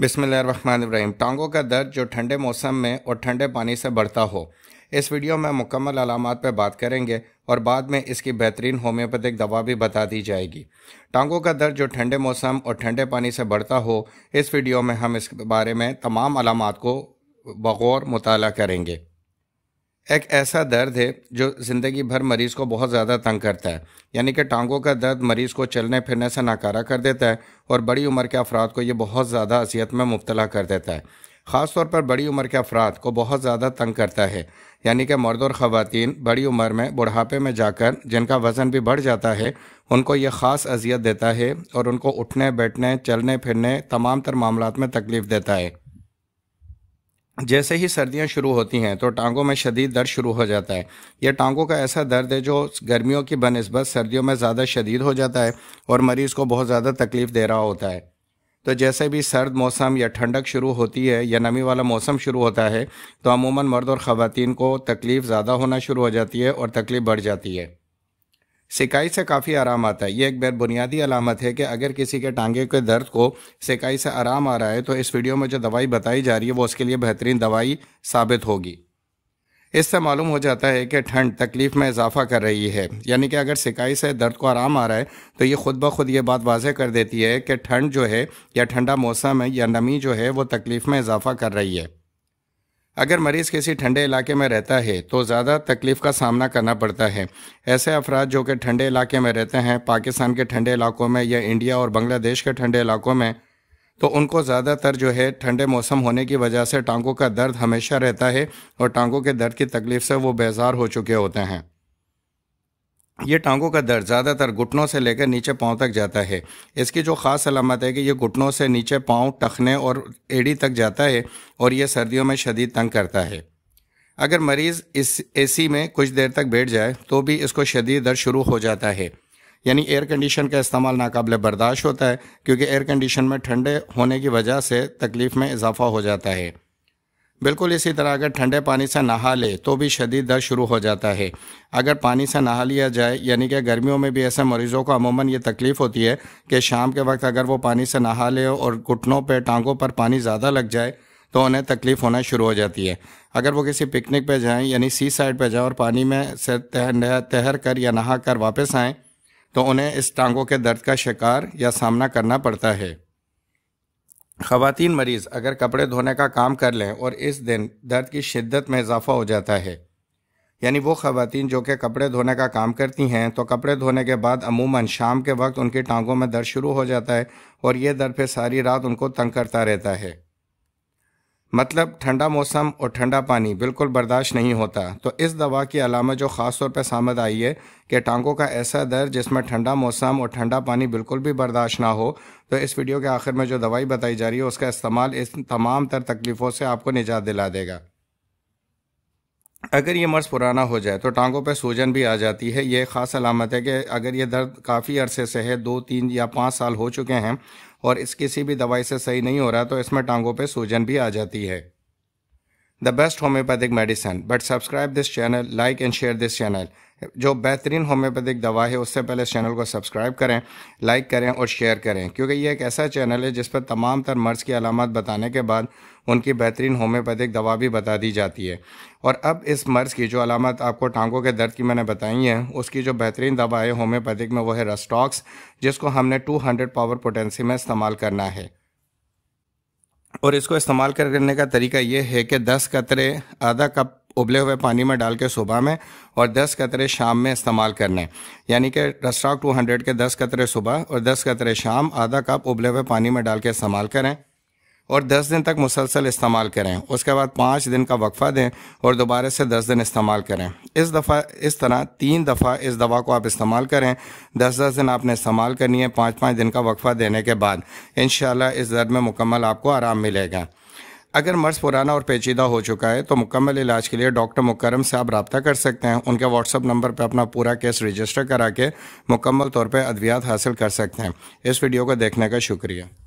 बिसमीम टांगों का दर्द जो ठंडे मौसम में और ठंडे पानी से बढ़ता हो इस वीडियो में मुकम्मल अलामत पर बात करेंगे और बाद में इसकी बेहतरीन होम्योपैथिक दवा भी बता दी जाएगी टांगों का दर्द जो ठंडे मौसम और ठंडे पानी से बढ़ता हो इस वीडियो में हम इस बारे में तमाम अलामत को बगौर मुताल करेंगे एक ऐसा दर्द है जो ज़िंदगी भर मरीज़ को बहुत ज़्यादा तंग करता है यानी कि टांगों का दर्द मरीज़ को चलने फिरने से नाकारा कर देता है और बड़ी उम्र के अफराद को ये बहुत ज़्यादा असियत में मुबतला कर देता है ख़ास तौर पर बड़ी उम्र के अफराद को बहुत ज़्यादा तंग करता है यानी कि मर्द और ख़वान बड़ी उम्र में बुढ़ापे में जाकर जिनका वज़न भी बढ़ जाता है उनको ये ख़ास अजियत देता है और उनको उठने बैठने चलने फिरने तमाम तर मामला में तकलीफ़ देता है जैसे ही सर्दियां शुरू होती हैं तो टांगों में शदीद दर्द शुरू हो जाता है यह टांगों का ऐसा दर्द है जो गर्मियों की बनस्बत सर्दियों में ज़्यादा शदीद हो जाता है और मरीज़ को बहुत ज़्यादा तकलीफ़ दे रहा होता है तो जैसे भी सर्द मौसम या ठंडक शुरू होती है या नमी वाला मौसम शुरू होता है तो अमूमन मर्द और ख़वातीन को तकलीफ़ ज़्यादा होना शुरू हो जाती है और तकलीफ़ बढ़ जाती है सिकाई से काफ़ी आराम आता है ये एक बेहद बुनियादी अलामत है कि अगर किसी के टांगे के दर्द को सिकाई से आराम आ रहा है तो इस वीडियो में जो दवाई बताई जा रही है वो उसके लिए बेहतरीन दवाई साबित होगी इससे मालूम हो जाता है कि ठंड तकलीफ़ में इजाफा कर रही है यानी कि अगर सिकाई से दर्द को आराम आ रहा है तो ये खुद ब खुद ये बात वाजह कर देती है कि ठंड जो है या ठंडा मौसम है या नमी जो है वो तकलीफ़ में इजाफा कर रही है अगर मरीज किसी ठंडे इलाके में रहता है तो ज़्यादा तकलीफ का सामना करना पड़ता है ऐसे अफराद जो कि ठंडे इलाके में रहते हैं पाकिस्तान के ठंडे इलाकों में या इंडिया और बांग्लादेश के ठंडे इलाकों में तो उनको ज़्यादातर जो है ठंडे मौसम होने की वजह से टांगों का दर्द हमेशा रहता है और टांगों के दर्द की तकलीफ से वो बेजार हो चुके होते हैं ये टांगों का दर्द ज़्यादातर घुटनों से लेकर नीचे पाँव तक जाता है इसकी जो ख़ास अलामत है कि यह घुटनों से नीचे पाँव टखने और एड़ी तक जाता है और ये सर्दियों में शदीद तंग करता है अगर मरीज़ इस एसी में कुछ देर तक बैठ जाए तो भी इसको शदीद दर्द शुरू हो जाता है यानी एयर कंडीशन का इस्तेमाल नाकबले बर्दाश्त होता है क्योंकि एयर कंडीशन में ठंडे होने की वजह से तकलीफ़ में इजाफा हो जाता है बिल्कुल इसी तरह अगर ठंडे पानी से नहा ले तो भी शदीद दर्द शुरू हो जाता है अगर पानी से नहा लिया जाए यानी कि गर्मियों में भी ऐसे मरीज़ों को अमूमन ये तकलीफ़ होती है कि शाम के वक्त अगर वो पानी से नहा ले और घुटनों पर टांगों पर पानी ज़्यादा लग जाए तो उन्हें तकलीफ़ होना शुरू हो जाती है अगर वो किसी पिकनिक पे जाएं यानी सी साइड पे जाएं और पानी में से तह तहर कर या नहा कर वापस आएँ तो उन्हें इस टांगों के दर्द का शिकार या सामना करना पड़ता है खातन मरीज़ अगर कपड़े धोने का काम कर लें और इस दिन दर्द की शिद्दत में इजाफा हो जाता है यानी वो खातन जो कि कपड़े धोने का काम करती हैं तो कपड़े धोने के बाद अमूमन शाम के वक्त उनकी टांगों में दर्द शुरू हो जाता है और ये दर्द फिर सारी रात उनको तंग करता रहता है मतलब ठंडा मौसम और ठंडा पानी बिल्कुल बर्दाश्त नहीं होता तो इस दवा की अलामत जो ख़ास तौर पर सामद आई है कि टांगों का ऐसा दर्द जिसमें ठंडा मौसम और ठंडा पानी बिल्कुल भी बर्दाश्त ना हो तो इस वीडियो के आखिर में जो दवाई बताई जा रही है उसका इस्तेमाल इस तमाम तर तकलीफ़ों से आपको निजात दिला देगा अगर ये मर्ज़ पुराना हो जाए तो टांगों पर सूजन भी आ जाती है ये ख़ास अलामत है कि अगर ये दर्द काफ़ी अरसे से है दो तीन या पाँच साल हो चुके हैं और इस किसी भी दवाई से सही नहीं हो रहा तो इसमें टांगों पर सूजन भी आ जाती है the best homeopathic medicine but subscribe this channel like and share this channel जो बेहतरीन होम्योपैथिक दवा है उससे पहले इस चैनल को सब्सक्राइब करें लाइक करें और शेयर करें क्योंकि ये एक ऐसा चैनल है जिस पर तमाम तर मर्ज़ की अलामत बताने के बाद उनकी बेहतरीन होम्योपैथिक दवा भी बता दी जाती है और अब इस मर्ज़ की जो अलामत आपको टांगों के दर्द की मैंने बताई है उसकी जो बेहतरीन दवा है होम्योपैथिक में वो है रस्टॉक्स जिसको हमने टू पावर पोटेंसी में इस्तेमाल करना है और इसको इस्तेमाल करने का तरीका ये है कि दस कतरे आधा कप उबले हुए पानी में डाल के सुबह में और 10 कतरे शाम में इस्तेमाल करने यानी कि रस्टाक 200 के 10 कतरे सुबह और 10 कतरे शाम आधा कप उबले हुए पानी में डाल के इस्तेमाल करें और 10 दिन तक मुसलसल इस्तेमाल करें उसके बाद पाँच दिन का वक्फ़ा दें और दोबारा से 10 दिन इस्तेमाल करें इस दफ़ा इस तरह तीन दफ़ा इस दवा को आप इस्तेमाल करें 10 दस दिन आपने इस्तेमाल करनी है पाँच पाँच दिन का वक्फ़ा देने के बाद इन इस दर्द में मुकम्मल आपको आराम मिलेगा अगर मर्ज पुराना और पेचीदा हो चुका है तो मुकम्मल इलाज के लिए डॉक्टर मुकरम से आप रबता कर सकते हैं उनके व्हाट्सअप नंबर पर अपना पूरा केस रजिस्टर करा के मुकम्मल तौर पर अद्वियात हासिल कर सकते हैं इस वीडियो को देखने का शुक्रिया